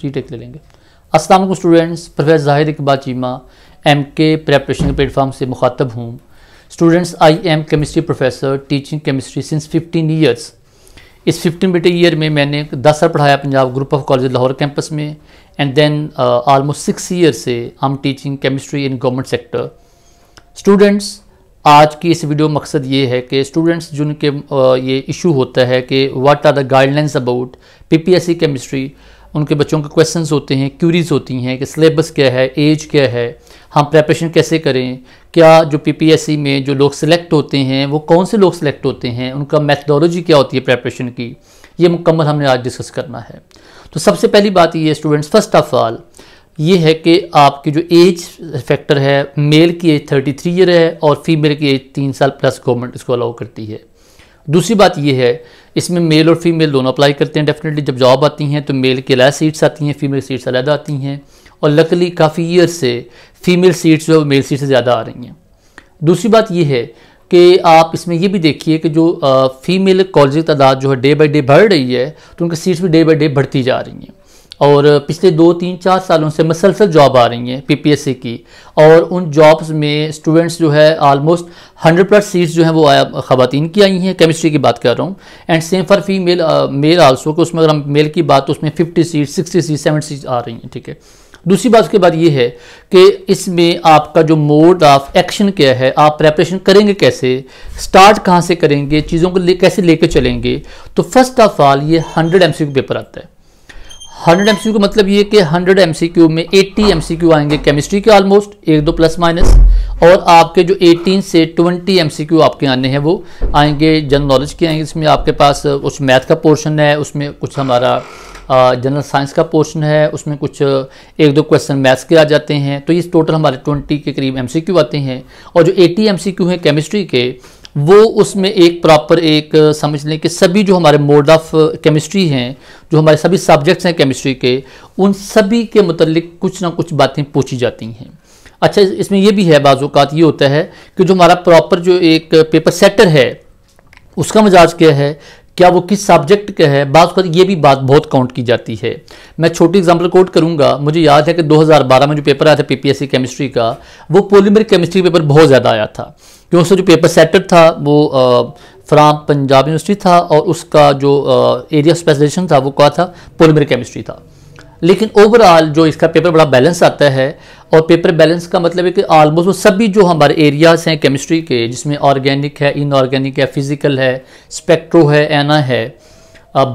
जी take ले लेंगे Aslam students professor Zahir Iqbal Cheema M K preparation के प्लेटफॉर्म से मुखातब हूँ students I am chemistry professor teaching chemistry since 15 years इस 15 बेटे ईयर में मैंने 10 साल पढ़ाया Punjab group of college Lahore campus में and then almost six year से I'm teaching chemistry in government sector students आज की इस वीडियो मकसद ये है कि स्टूडेंट्स जिनके uh, ये इशू होता है कि what are the guidelines about PPSC chemistry उनके बच्चों के क्वेश्चंस होते हैं क्यूरीज होती हैं कि सिलेबस क्या है एज क्या है हम प्रेपरेशन कैसे करें क्या जो पीपीएससी में जो लोग सिलेक्ट होते हैं वो कौन से लोग सिलेक्ट होते हैं उनका मैथडोलॉजी क्या होती है प्रेपरेशन की ये मुकम्मल हमने आज डिस्कस करना है तो सबसे पहली बात ये स्टूडेंट्स फर्स्ट ऑफ ऑल ये है कि आपकी जो एज फैक्टर है मेल की एज थ्री ईयर है और फीमेल की एज तीन साल प्लस गवर्नमेंट इसको अलाउ करती है दूसरी बात यह है इसमें मेल और फीमेल दोनों अप्लाई करते हैं डेफिनेटली जब जॉब आती हैं तो मेल की अलग सीट्स आती हैं फीमेल सीट्स अलग आती हैं और लकली काफ़ी ईयर से फीमेल सीट्स जो मेल सीट से ज़्यादा आ रही हैं दूसरी बात यह है कि आप इसमें यह भी देखिए कि जो फीमेल कॉलेज की तादाद जो है डे बाई डे बढ़ रही है तो उनकी सीट्स भी डे बाई डे बढ़ती जा रही हैं और पिछले दो तीन चार सालों से मसलसल जॉब आ रही हैं पी की और उन जॉब्स में स्टूडेंट्स जो है आलमोस्ट हंड्रेड प्लस सीट्स जो हैं वो आया ख़वान की आई हैं केमिस्ट्री की बात कर रहा हूँ and same for female male also कि उसमें अगर हम मेल की बात तो उसमें fifty seat sixty seat seventy seat आ रही हैं ठीक है दूसरी बात उसके बाद ये है कि इसमें आपका जो मोड ऑफ एक्शन क्या है आप प्रेपरेशन करेंगे कैसे स्टार्ट कहाँ से करेंगे चीज़ों को ले कैसे लेके चलेंगे तो फर्स्ट ऑफ ऑल ये हंड्रेड एम पेपर आता है हंड्रेड एम का मतलब ये कि हंड्रेड एम में एट्टी एम आएंगे केमिस्ट्री के ऑलमोस्ट एक दो प्लस माइनस और आपके जो 18 से 20 एम आपके आने हैं वो आएंगे जनरल नॉलेज के आएंगे इसमें आपके पास उस मैथ का पोर्शन है उसमें कुछ हमारा जनरल साइंस का पोर्शन है उसमें कुछ एक दो क्वेश्चन मैथ्स के आ जाते हैं तो ये टोटल हमारे 20 के करीब एम आते हैं और जो 80 क्यू हैं केमिस्ट्री के वो उसमें एक प्रॉपर एक समझ लें कि सभी जो हमारे मोड ऑफ केमिस्ट्री हैं जो हमारे सभी सब्जेक्ट्स हैं केमिस्ट्री के उन सभी के मतलब कुछ ना कुछ बातें पूछी जाती हैं अच्छा इसमें यह भी है बाज़ात ये होता है कि जो हमारा प्रॉपर जो एक पेपर सेटर है उसका मजाज क्या है क्या वो किस सब्जेक्ट के बात कर ये भी बात बहुत काउंट की जाती है मैं छोटी एग्जांपल कोट करूंगा मुझे याद है कि 2012 में जो पेपर आया था पीपीएससी केमिस्ट्री का वो पोलीमर केमिस्ट्री पेपर बहुत ज़्यादा आया था क्योंकि उसका जो पेपर सेटर था वो फ्राम पंजाब यूनिवर्सिटी था और उसका जो एरिया स्पेशलाइजेशन था वो कहा था पोलीमर केमिस्ट्री था लेकिन ओवरऑल जो इसका पेपर बड़ा बैलेंस आता है और पेपर बैलेंस का मतलब है कि आलमोस्ट वो सभी जो हमारे एरियाज़ हैं केमिस्ट्री के जिसमें ऑर्गेनिक है इनऑर्गेनिक है फिज़िकल है स्पेक्ट्रो है एना है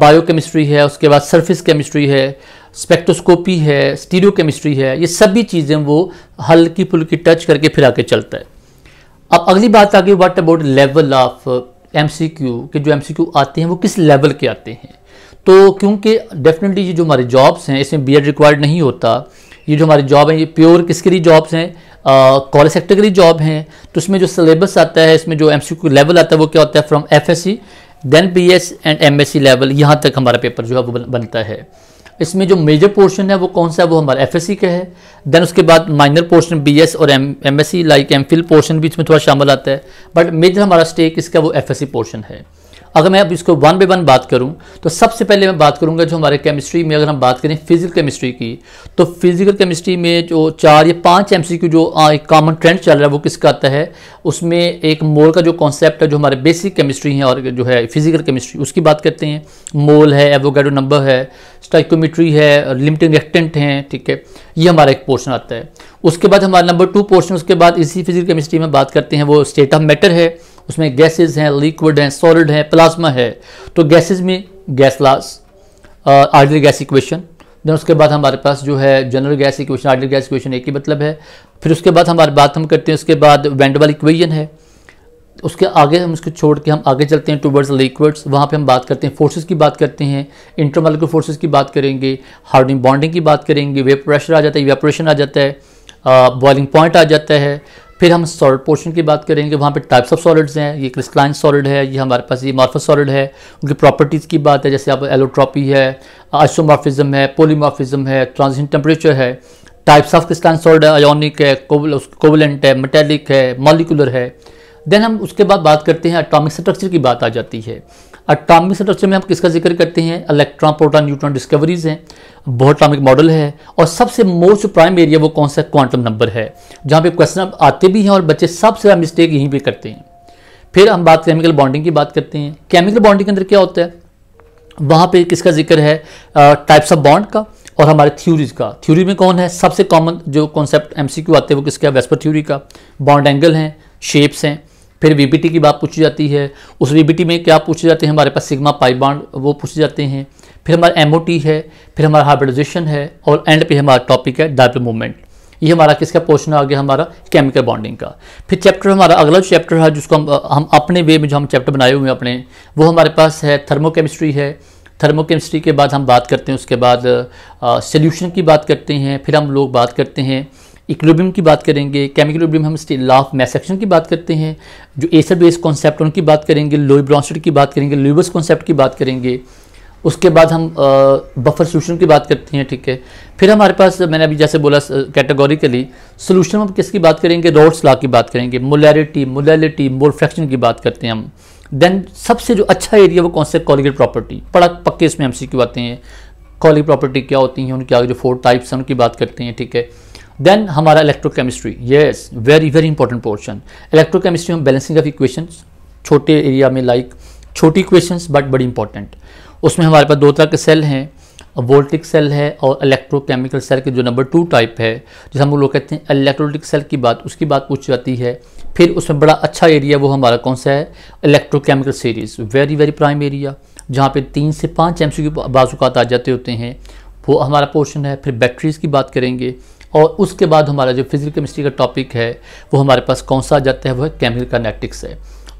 बायो केमिस्ट्री है उसके बाद सरफेस केमिस्ट्री है स्पेक्ट्रोस्कोपी है स्टीरियो केमिस्ट्री है ये सभी चीज़ें वो हल्की फुल्की टच करके फिर आके चलता है अब अगली बात आ गई what about level of M के जो एम आते हैं वो किस लेवल के आते हैं तो क्योंकि डेफिनेटली ये जो हमारे जॉब्स हैं इसमें बीएड रिक्वायर्ड नहीं होता ये जो हमारी जॉब हैं ये प्योर किसके लिए जॉब्स हैं कॉलेज सेक्टर के लिए जॉब हैं तो इसमें जो सिलेबस आता है इसमें जो एम लेवल आता है वो क्या होता है from F then P and M level यहाँ तक हमारा पेपर जो है वो बनता है इसमें जो मेजर पोर्शन है वो कौन सा है वो हमारा एफ का है देन उसके बाद माइनर पोर्शन बी एस और M M S C like M Phil portion भी इसमें थोड़ा शामिल आता है बट मेजर हमारा स्टेक इसका वो एफ पोर्शन है अगर मैं अब इसको वन बाई वन बात करूं तो सबसे पहले मैं बात करूंगा जो हमारे केमिस्ट्री में अगर हम बात करें फिजिकल केमिस्ट्री की तो फिजिकल केमिस्ट्री में जो चार या पांच एमसीक्यू जो एक कॉमन ट्रेंड चल रहा है वो किसका आता है उसमें एक मोल का जो कॉन्सेप्ट है जो हमारे बेसिक केमिस्ट्री है और जो है फिजिकल केमिस्ट्री उसकी बात करते हैं मोल है एवोगेडो नंबर है स्टाइकोमेट्री है लिमिटिंग रिएक्टेंट हैं ठीक है ये हमारा एक पोर्शन आता है उसके बाद हमारा नंबर टू पोर्शन उसके बाद इसी फिजिकल केमिस्ट्री में बात करते हैं वो स्टेट ऑफ मैटर है उसमें गैसेस हैं लिक्विड हैं सॉलिड हैं प्लाज्मा है तो गैसेस में gas laws order gas equation then उसके बाद हमारे पास जो है general gas equation order gas equation एक ही मतलब है फिर उसके बाद हमारे बात हम करते हैं उसके बाद वेंडवाल इक्वेशन है उसके आगे हम उसको छोड़ के हम आगे चलते हैं टूवर्ड्स लिक्विड्स वहाँ पे हम बात करते हैं फोर्सेस की बात करते हैं इंटरमालिकुलर फोर्सेस की बात करेंगे हार्डनिंग बॉन्डिंग की बात करेंगे वेप प्रेशर आ जाता है वेपोरेशन आ जाता है बॉइलिंग पॉइंट आ जाता है फिर हम सॉलिड पोर्शन की बात करेंगे वहाँ पे टाइप्स ऑफ सॉलिड्स हैं ये क्रिस्टलाइन सॉलिड है ये हमारे पास ये मार्फस सॉलिड है उनकी प्रॉपर्टीज़ की बात है जैसे आप एलोट्रॉपी है आइसोमॉर्फिज्म है पोलीमॉर्फिज्म है ट्रांजिशन टेम्परेचर है टाइप्स ऑफ क्रिस्टलाइन सॉलिड है आयोनिक है कोवलेंट है मेटेलिक है मॉलिकुलर है देन हम उसके बाद बात करते हैं एटॉमिक स्ट्रक्चर की बात आ जाती है अटामिक स्ट्रक्चर में हम किसका जिक्र करते हैं इलेक्ट्रॉन प्रोटॉन न्यूट्रॉन डिस्कवरीज हैं बहुत मॉडल है और सबसे मोस्ट प्राइम एरिया वो कौन सा क्वांटम नंबर है जहाँ पे क्वेश्चन आते भी हैं और बच्चे सबसे ज़्यादा मिस्टेक यहीं पर करते हैं फिर हम बात केमिकल बॉन्डिंग की बात करते हैं केमिकल बॉन्डिंग के अंदर क्या होता है वहाँ पर किसका जिक्र है टाइप्स ऑफ बॉन्ड का और हमारे थ्यूरीज का थ्यूरी में कौन है सबसे कॉमन जो कॉन्सेप्ट क्यू आते हैं वो किसका है वेस्पर थ्यूरी का बॉन्ड एंगल हैं शेप्स हैं फिर वीबीटी की बात पूछी जाती है उस वीबीटी में क्या पूछे जाते हैं हमारे पास सिग्मा पाई वो पूछे जाते हैं फिर हमारा एमओटी है फिर हमारा हाइब्रिडाइजेशन है और एंड पे हमारा टॉपिक है डायपल मूवमेंट ये हमारा किसका पोर्शन आ गया हमारा केमिकल बॉन्डिंग का फिर चैप्टर हमारा अगला चैप्टर है जिसको हम हम अपने वे में जो हम चैप्टर बनाए हुए हैं अपने वो हमारे पास है थर्मोकेमिस्ट्री है थर्मोकेमिस्ट्री के बाद हम बात करते हैं उसके बाद सोल्यूशन की बात करते हैं फिर हम लोग बात करते हैं इक्लोबियम की बात करेंगे केमिकल हम स्टील लाफ मैसेक्शन की बात करते हैं जो एसर बेस कॉन्सेप्ट उनकी बात करेंगे लोई ब्रॉन्सड की बात करेंगे ल्यूबस कॉन्सेप्ट की बात करेंगे उसके बाद हम बफर सोल्यूशन की बात करते हैं ठीक है फिर हमारे पास मैंने अभी जैसे बोला कैटेगोरिकली सोल्यूशन हम किसकी बात करेंगे रोड्स ला की बात करेंगे मोलैरिटी मोलैलिटी मोल फ्रैक्शन की बात करते हैं हम देन सबसे जो अच्छा एरिया वो कौन सा कॉलिगेट प्रॉपर्टी बड़ा पक्के इसमें हम सीख आते हैं कॉलिग प्रॉपर्टी क्या होती हैं उनके आगे जो फोर टाइप्स हैं उनकी बात करते हैं ठीक है देन हमारा electrochemistry yes very very important portion electrochemistry में बैलेंसिंग ऑफ इक्वेशन छोटे एरिया में लाइक छोटी इक्वेशंस बट बड़ी इंपॉर्टेंट उसमें हमारे पास दो तरह के सेल हैं वोल्टिक सेल है और इलेक्ट्रोकेमिकल सेल के जो नंबर टू टाइप है जैसे हम लोग कहते हैं इलेक्ट्रोलिटिक सेल की बात उसकी बात पूछ जाती है फिर उसमें बड़ा अच्छा एरिया वो हमारा कौन सा है electrochemical series very very prime area जहाँ पे तीन से पाँच एम सी बाजूकात आ जाते होते हैं वो हमारा पोर्शन है फिर बैटरीज़ की बात करेंगे और उसके बाद हमारा जो फिजिकल केमिस्ट्री का टॉपिक है वो हमारे पास कौन सा आ जाता है वो है केमिकल कानेटिक्स है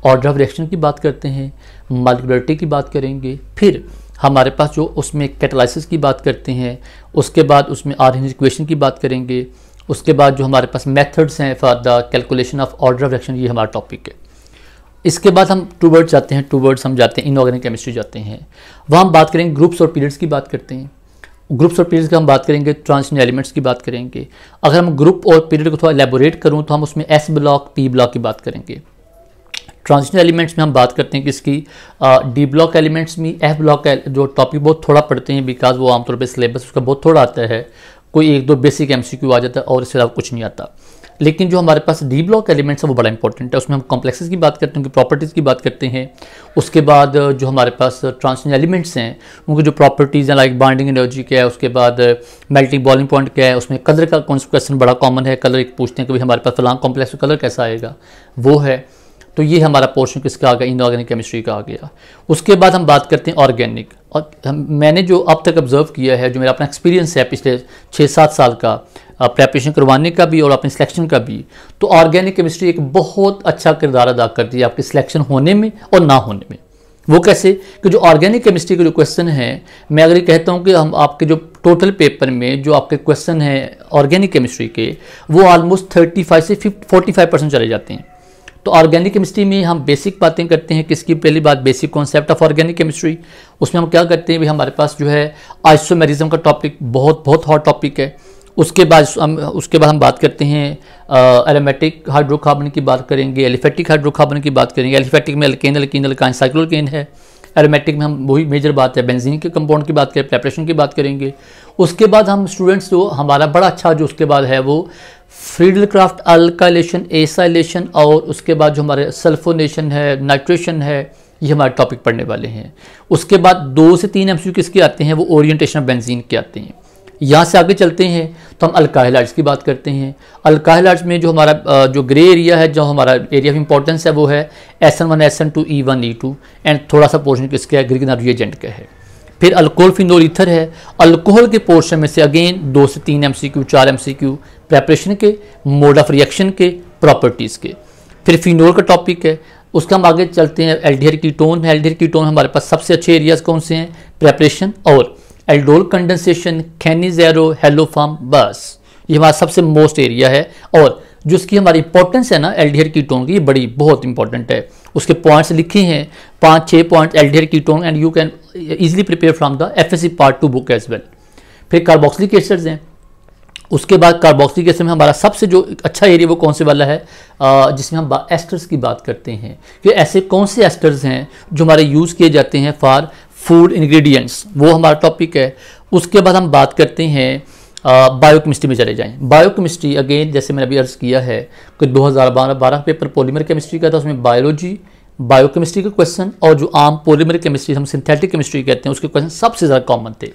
ऑर्डर ऑफ रिएक्शन की बात करते हैं मालिकुलरिटी की बात करेंगे फिर हमारे पास जो उसमें कैटलाइसिस की बात करते हैं उसके बाद उसमें आर्ज इक्वेशन की बात करेंगे उसके बाद जो हमारे पास मेथड्स हैं for the calculation of order of reaction ये हमारा टॉपिक है इसके बाद हम टू वर्ड्स जाते हैं टू वर्ड्स हम जाते हैं इनऑर्गेनिक केमिस्ट्री जाते हैं वहाँ हम बात करेंगे ग्रुप्स और पीरियड्स की बात करते हैं ग्रुप्स और पीरियड्स की हम बात करेंगे ट्रांजिशन एलिमेंट्स की बात करेंगे अगर हम ग्रुप और पीरियड को थोड़ा एलेबोरेट करूँ तो हम उसमें एस ब्लॉक पी ब्लॉक की बात करेंगे ट्रांजिशन एलिमेंट्स में हम बात करते हैं किसकी डी ब्लॉक एलिमेंट्स में एफ ब्लॉक जो टॉपिक बहुत थोड़ा पढ़ते हैं बिकॉज वो आमतौर पर सिलेबस उसका बहुत थोड़ा आता है कोई एक दो बेसिक एम आ जाता है और इसके अलावा कुछ नहीं आता लेकिन जो हमारे पास डी ब्लॉक एलिमेंट्स है वो बड़ा इंपॉर्टेंट है उसमें हम कॉम्प्लेक्सेस की बात करते हैं उनकी प्रॉपर्टीज़ की बात करते हैं उसके बाद जो हमारे पास ट्रांसलेशन एलिमेंट्स हैं उनकी जो प्रॉपर्टीज़ हैं लाइक बाइंडिंग एनर्जी क्या है उसके बाद मेल्टिंग बॉलिंग पॉइंट क्या है उसमें कलर का कॉन्सेप्ट क्वेश्चन बड़ा कॉमन है कलर एक पूछते हैं कि भाई हमारे पास फलां कॉम्प्लेक्स कलर कैसा आएगा वो है तो ये हमारा पोर्शन किसका आ गया इनऑर्गेनिक केमिस्ट्री का आ गया उसके बाद हम बात करते हैं ऑर्गेनिक और हम मैंने जो अब तक ऑब्ज़र्व किया है जो मेरा अपना एक्सपीरियंस है पिछले छः सात साल का प्रेपरेशन करवाने का भी और अपने सिलेक्शन का भी तो ऑर्गेनिक केमिस्ट्री एक बहुत अच्छा किरदार अदा करती है आपके सिलेक्शन होने में और ना होने में वो कैसे कि जो ऑर्गेनिक केमिस्ट्री के जो क्वेश्चन हैं मैं अगर ये कहता हूँ कि हम आपके जो टोटल पेपर में जो आपके क्वेश्चन हैं ऑर्गेनिक केमिस्ट्री के वो आलमोस्ट थर्टी फाइव से फिफ्टी फोर्टी फाइव परसेंट चले जाते हैं तो ऑर्गेनिक केमिस्ट्री में हम बेसिक बातें करते हैं किसकी पहली बात basic concept of organic chemistry उसमें हम क्या करते हैं भाई हमारे पास जो है आइसोमेरिज्म का टॉपिक बहुत बहुत हॉट टॉपिक है उसके बाद हम उसके बाद हम बात करते हैं एलोमेटिक हाइड्रोकार्बन की बात करेंगे एलिफेटिक हाइड्रोकार्बन की बात करेंगे एलिफेटिक में अल्केन अल्केन अल्काइन साइक्लोकेन है एरोमेटिक में हम वही मेजर बात है बेंजीन के कंपाउंड की बात करें प्रेपरेशन की बात करेंगे उसके बाद हम स्टूडेंट्स जो तो हमारा बड़ा अच्छा जो उसके बाद है वो फ्रीडल क्राफ्ट अल्काइलेशन एसाइलेशन और उसके बाद जो हमारे सल्फोनेशन है नाइट्रेशन है ये हमारे टॉपिक पढ़ने वाले हैं उसके बाद दो से तीन एम किसके आते हैं वो ओरिएंटेशन ऑफ बेंजीन के आते हैं यहाँ से आगे चलते हैं तो हम अल्काहलाइड्स की बात करते हैं अल्काहलाइड्स में जो हमारा जो ग्रे एरिया है जो हमारा एरिया ऑफ इंपॉर्टेंस है वो है S N one S N two E one E two and थोड़ा सा पोर्शन किसका है ग्रीन रिएजेंट का है फिर अल्कोहल फिनोल ईथर है अल्कोहल के पोर्शन में से अगेन दो से तीन एम सी क्यू चार एम सी क्यू प्रेपरेशन के मोड ऑफ रिएक्शन के प्रॉपर्टीज़ के फिर फिनोल का टॉपिक है उसका हम आगे चलते हैं एल्डियर कीटोन में एल्डियर कीटोन हमारे पास सबसे अच्छे एरियाज कौन से हैं प्रेपरेशन और एल्डोल कंडेंसेशन कैनिजेरो हेलोफाम बस ये हमारा सबसे मोस्ट एरिया है और जो हमारी इंपॉर्टेंस है ना एल्डियर कीटोन की ये बड़ी बहुत इंपॉर्टेंट है उसके पॉइंट्स लिखे हैं पाँच छः point aldehyde ketone and you can easily prepare from the F S C part two book as well फिर कार्बोक्सिलिक एसिड्स हैं उसके बाद कार्बोक्सिलिक एसिड में हमारा सबसे जो अच्छा एरिया वो कौन से वाला है जिसमें हम एस्टर्स की बात करते हैं कि ऐसे कौन से एस्टर्स हैं जो हमारे यूज़ किए जाते हैं फॉर फूड इन्ग्रीडियंट्स वो हमारा टॉपिक है उसके बाद हम बात करते हैं बायोकेमिस्ट्री में चले जाएं बायोकेमिस्ट्री अगेन जैसे मैंने अभी अर्ज़ किया है कि 2012 बारह पेपर पॉलीमर केमिस्ट्री का था उसमें बायोलॉजी बायोकेमिस्ट्री के क्वेश्चन और जो आम पोलिमर केमिस्ट्री हम सिंथेटिक केमिस्ट्री कहते हैं उसके क्वेश्चन सबसे ज़्यादा कॉमन थे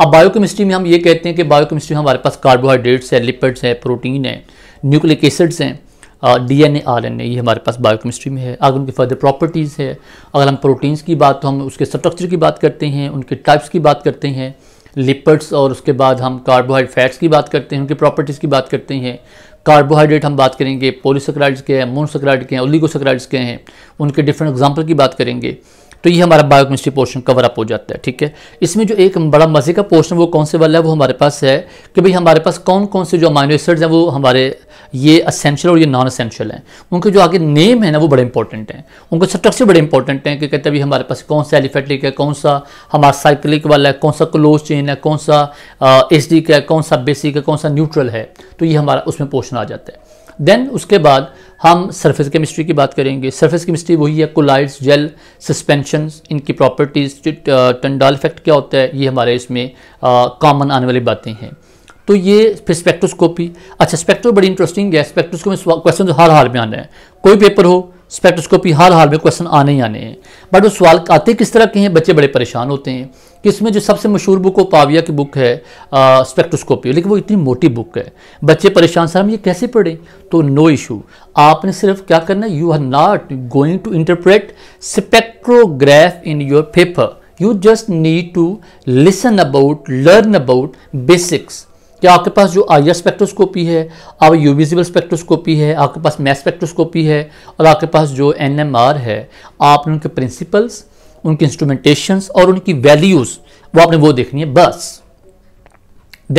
अब बायोकेमिस्ट्री में हम ये कहते हैं कि बायोकेमिस्ट्री हमारे पास कार्बोहाइड्रेट्स है लिपिड्स हैं प्रोटीन है न्यूक्लिक एसिड्स हैं D N A R N A ये हमारे पास बायोकेमिस्ट्री में है अगर उनकी फर्दर प्रॉपर्टीज़ है अगर हम प्रोटीन्स की बात तो हम उसके स्ट्रक्चर की बात करते हैं उनके टाइप्स की बात करते हैं लिपिड्स और उसके बाद हम कार्बोहाइड्रेट फैट्स की बात करते हैं उनकी प्रॉपर्टीज़ की बात करते हैं कार्बोहाइड्रेट हम बात करेंगे पोलिसक्राइड्स के हैं मोनसक्राइड के हैं ओलिगोसक्राइड्स के हैं उनके डिफरेंट एग्जाम्पल की बात करेंगे तो ये हमारा बायोकेमिस्ट्री पोर्शन कवर अप हो जाता है ठीक है इसमें जो एक बड़ा मज़े का पोर्शन वो कौन से वाला है वो हमारे पास है कि भाई हमारे पास कौन कौन से जो अमाइनो एसिड्स हैं वो हमारे ये असेंशियल और ये नॉन असेंशियल हैं उनके जो आगे नेम है ना वो बड़े इंपॉर्टेंट हैं उनके स्ट्रक्चर बड़े इंपॉर्टेंट हैं कि कहते हैं हमारे पास कौन सा एलिफेटिक है कौन सा हमारा साइकिलिक वाला है कौन सा क्लोज चेन है कौन सा एच डी का है कौन सा बेसिक है कौन सा न्यूट्रल है तो ये हमारा उसमें पोर्शन आ जाता है देन उसके बाद हम सरफेस केमिस्ट्री की बात करेंगे सरफेस केमिस्ट्री वही है कोलाइड्स जेल सस्पेंशन इनकी प्रॉपर्टीज़ टंडाल इफेक्ट क्या होता है ये हमारे इसमें कॉमन आने वाली बातें हैं तो ये फिर स्पेक्ट्रोस्कोपी अच्छा स्पेक्ट्रो बड़ी इंटरेस्टिंग है स्पेक्ट्रोस्कोपी तो क्वेश्चन हर हाल में आने हैं कोई पेपर हो स्पेक्ट्रोस्कोपी हर हाल में क्वेश्चन आने ही आने हैं बट वो सवाल आते किस तरह के हैं बच्चे बड़े परेशान होते हैं कि इसमें जो सबसे मशहूर बुक हो पाविया की बुक है स्पेक्ट्रोस्कोपी लेकिन वो इतनी मोटी बुक है बच्चे परेशान सर हम ये कैसे पढ़ें तो नो इशू आपने सिर्फ क्या करना है you are not going to interpret spectrograph in your paper you just need to listen about learn about basics कि आपके पास जो आई स्पेक्ट्रोस्कोपी है अब यू विजिबल स्पेक्ट्रोस्कोपी है आपके पास मैथ स्पेक्ट्रोस्कोपी है और आपके पास जो एन एम आर है आपने उनके प्रिंसिपल्स उनके इंस्ट्रूमेंटेशंस और उनकी वैल्यूज़ वो आपने वो देखनी है बस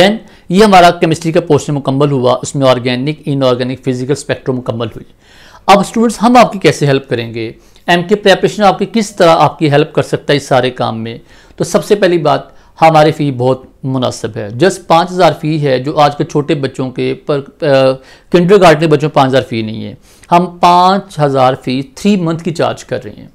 देन ये हमारा केमिस्ट्री का पोर्शन मुकम्मल हुआ उसमें ऑर्गेनिक इनऑर्गेनिक फिजिकल स्पेक्ट्रम मुकम्मल हुई अब स्टूडेंट्स हम आपकी कैसे हेल्प करेंगे एम के प्रेपरेशन आपकी किस तरह आपकी हेल्प कर सकता है इस सारे काम में तो सबसे पहली बात हमारी फ़ी बहुत मुनासिब है जस्ट पाँच हज़ार फ़ी है जो आज के छोटे बच्चों के पर किंडर गार्डन के बच्चों में पाँच हज़ार फ़ी नहीं है हम पाँच हज़ार फ़ी थ्री मंथ की चार्ज कर रहे हैं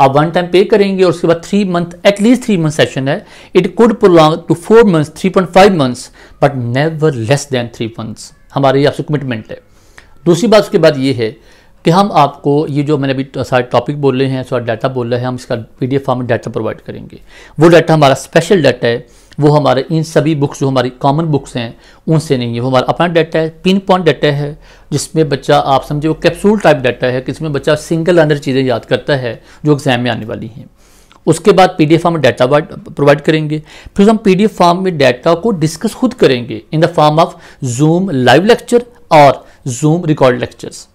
आप वन टाइम पे करेंगे और उसके बाद three month at least three month session है it could prolong to four months three point five months but never less than three months हमारी आपसे कमिटमेंट है दूसरी बात उसके बाद ये है कि हम आपको ये जो मैंने अभी तो सारे टॉपिक बोल रहे हैं सारा डाटा बोल रहे हैं हम इसका पी फॉर्म में डाटा प्रोवाइड करेंगे वो डाटा हमारा स्पेशल डाटा है वो हमारे इन सभी बुक्स जो हमारी कॉमन बुक्स हैं उनसे नहीं है वो हमारा अपना डाटा है पिन पॉइंट डाटा है जिसमें बच्चा आप समझे वो कैप्सूल टाइप डाटा है कि बच्चा सिंगल अंदर चीज़ें याद करता है जो एग्ज़ाम में आने वाली हैं उसके बाद पी डी एफ में डाटा प्रोवाइड करेंगे फिर हम पी डी एफ फॉर्म में डाटा को डिस्कस खुद करेंगे in the form of Zoom live lecture और जूम रिकॉर्ड लेक्चर्स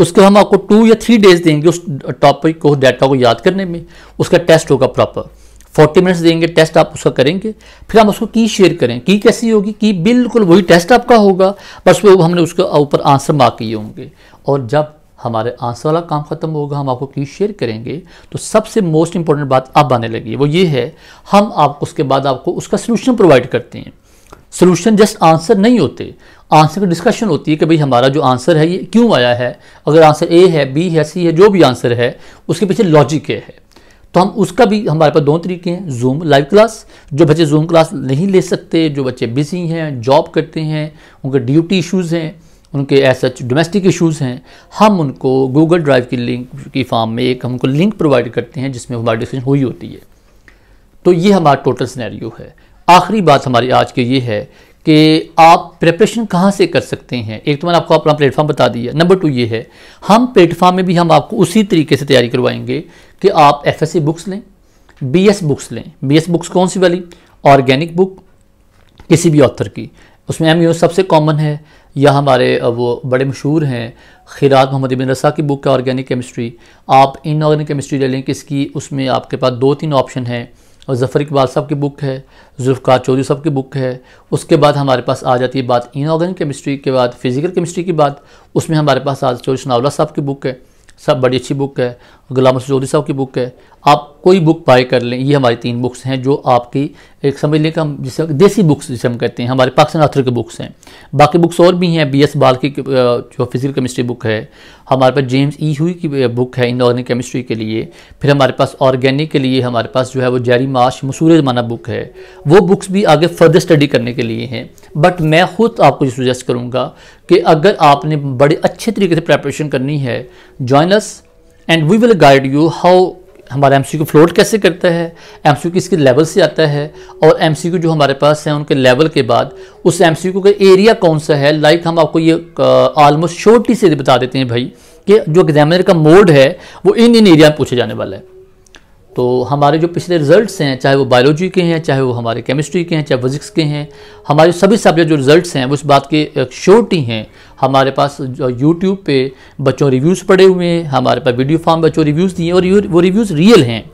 उसके हम आपको टू या थ्री डेज देंगे उस टॉपिक को डाटा को याद करने में उसका टेस्ट होगा प्रॉपर फोर्टी मिनट्स देंगे टेस्ट आप उसका करेंगे फिर हम उसको की शेयर करें की कैसी होगी की बिल्कुल वही टेस्ट आपका होगा बस वो हमने उसके ऊपर आंसर मार्क किए होंगे और जब हमारे आंसर वाला काम खत्म होगा हम आपको की शेयर करेंगे तो सबसे मोस्ट इंपॉर्टेंट बात अब आने लगी वो ये है हम आप उसके बाद आपको उसका सोल्यूशन प्रोवाइड करते हैं सोल्यूशन जस्ट आंसर नहीं होते आंसर की डिस्कशन होती है कि भाई हमारा जो आंसर है ये क्यों आया है अगर आंसर ए है बी है सी है जो भी आंसर है उसके पीछे लॉजिक क्या है तो हम उसका भी हमारे पास दो तरीके हैं जूम लाइव क्लास जो बच्चे जूम क्लास नहीं ले सकते जो बच्चे बिजी हैं जॉब करते हैं उनके ड्यूटी इशूज़ हैं उनके ऐसा डोमेस्टिक इशूज़ हैं हम उनको गूगल ड्राइव की लिंक की फॉर्म में एक हमको लिंक प्रोवाइड करते हैं जिसमें हमारी डिस्कशन हुई होती है तो ये हमारा टोटल सिनेरियो है आखिरी बात हमारी आज की ये है कि आप प्रिपरेशन कहाँ से कर सकते हैं एक तो मैंने आपको अपना प्लेटफॉर्म बता दिया नंबर टू ये है हम प्लेटफॉर्म में भी हम आपको उसी तरीके से तैयारी करवाएंगे कि आप एफ बुक्स लें बी बुक्स लें बी बुक्स कौन सी वाली ऑर्गेनिक बुक किसी भी ऑथर की उसमें एम यू सबसे कॉमन है या हमारे वो बड़े मशहूर हैं खिरात मोहम्मद इबिन रसा की बुक है ऑर्गेनिक केमिस्ट्री आप इनऑर्गेनिक केमिस्ट्री ले लें किसकी उसमें आपके पास दो तीन ऑप्शन हैं और ज़फ़र इकबाल साहब की बुक है जुल्फ़ार चौधरी साहब की बुक है उसके बाद हमारे पास आ जाती है बात इनऑर्गेनिक केमिस्ट्री के बाद फिजिकल केमिस्ट्री की बात उसमें हमारे पास आज चौधरी नावला साहब की बुक है सब बड़ी अच्छी बुक है गुलाम सजोदी साहब की बुक है आप कोई बुक बाय कर लें ये हमारी तीन बुक्स हैं जो आपकी एक समझ लें कि हम जिसे देसी बुक्स जिसे हम कहते हैं हमारे पाकिस्तान आथर की बुक्स हैं बाकी बुक्स और भी हैं बी एस बाल की जो फिजिकल केमिस्ट्री बुक है हमारे पास जेम्स ई हुई की बुक है इनऑर्गेनिक केमिस्ट्री के लिए फिर हमारे पास ऑर्गेनिक के लिए हमारे पास जो है वो जैरी माश मसूर जमाना बुक है वो बुक्स भी आगे फर्दर स्टडी करने के लिए हैं बट मैं खुद आपको सजेस्ट करूँगा कि अगर आपने बड़े अच्छे तरीके से प्रेपरेशन करनी है join and we will guide you how हमारा एम सी फ्लोट कैसे करता है एम सी किसके लेवल से आता है और एम सी जो हमारे पास है उनके लेवल के बाद उस एम सी का एरिया कौन सा है लाइक like हम आपको ये ऑलमोस्ट छोटी से बता देते हैं भाई कि जो एग्जामिनर का मोड है वो इन इन एरिया में पूछे जाने वाला है तो हमारे जो पिछले रिजल्ट्स हैं चाहे वो बायोलॉजी के हैं चाहे वो हमारे केमिस्ट्री के हैं चाहे फिज़िक्स के हैं हमारे सभी सब्जेक्ट जो रिजल्ट्स हैं वो इस बात के श्योरिटी हैं हमारे पास यूट्यूब पे बच्चों रिव्यूज़ पड़े हुए हैं हमारे पास वीडियो फॉर्म बच्चों रिव्यूज़ दिए और वो रिव्यूज़ रियल हैं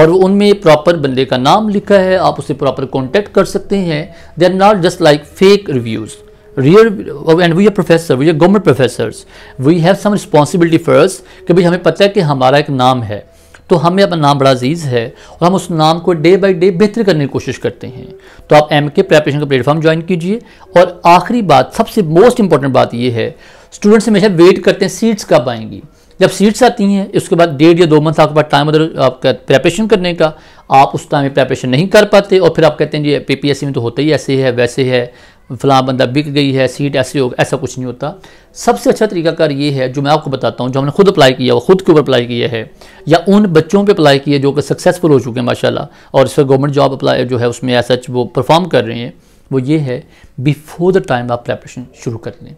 और उनमें प्रॉपर बंदे का नाम लिखा है आप उसे प्रॉपर कॉन्टैक्ट कर सकते हैं they are not just like fake reviews real and we are professor we are government professor we have some responsibility first कि भाई हमें पता है कि हमारा एक नाम है तो हमें अपना नाम बड़ा अजीज़ है और हम उस नाम को डे बाई डे बेहतर करने की कोशिश करते हैं तो आप एम के प्रेपरेशन का प्लेटफॉर्म ज्वाइन कीजिए और आखिरी बात सबसे मोस्ट इंपॉर्टेंट बात यह है स्टूडेंट्स हमेशा वेट करते हैं सीट्स कब आएंगी जब सीट्स आती हैं उसके बाद डेढ़ या दो मंथ आपके पास टाइम अदर आपका प्रेपरेशन करने का आप उस टाइम में प्रेपरेशन नहीं कर पाते और फिर आप कहते हैं जी पी में तो होता ही ऐसे है वैसे है फलां बंदा बिक गई है सीट ऐसी हो ऐसा कुछ नहीं होता सबसे अच्छा तरीकाकार ये है जो मैं आपको बताता हूँ जो हमने खुद अप्लाई किया हुआ खुद के ऊपर अप्लाई किया है या उन बच्चों पे अप्लाई किया जो कि सक्सेसफुल हो चुके हैं माशाल्लाह और इस पर गवर्नमेंट जॉब अप्लाई जो है उसमें ऐसा वो परफॉर्म कर रहे हैं वो ये है बिफोर द टाइम आप प्रेपरेशन शुरू कर लें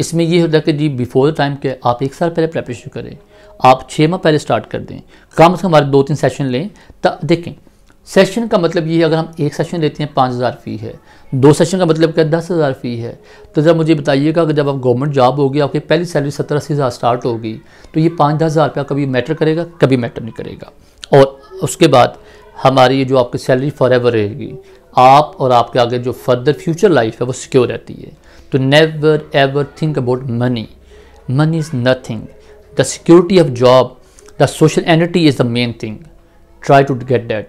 इसमें यह होता है कि जी बिफोर द टाइम के आप एक साल पहले प्रेपरेशन करें आप छः माह पहले स्टार्ट कर दें कम से कम हमारे दो तीन सेशन लें तब देखें सेशन का मतलब ये है अगर हम एक सेशन लेते हैं पाँच हज़ार फ़ी है दो सेशन का मतलब क्या दस हज़ार फ़ी है तो जब मुझे बताइएगा कि जब आप गवर्नमेंट जॉब होगी आपकी पहली सैलरी सत्रह अस्सी हज़ार स्टार्ट होगी तो ये पाँच दस हज़ार रुपया कभी मैटर करेगा कभी मैटर नहीं करेगा और उसके बाद हमारी जो आपकी सैलरी फॉर एवर रहेगी आप और आपके आगे जो फर्दर फ्यूचर लाइफ है वो सिक्योर रहती है तो never ever think about money money is nothing the security of job the social entity is the main thing try to get that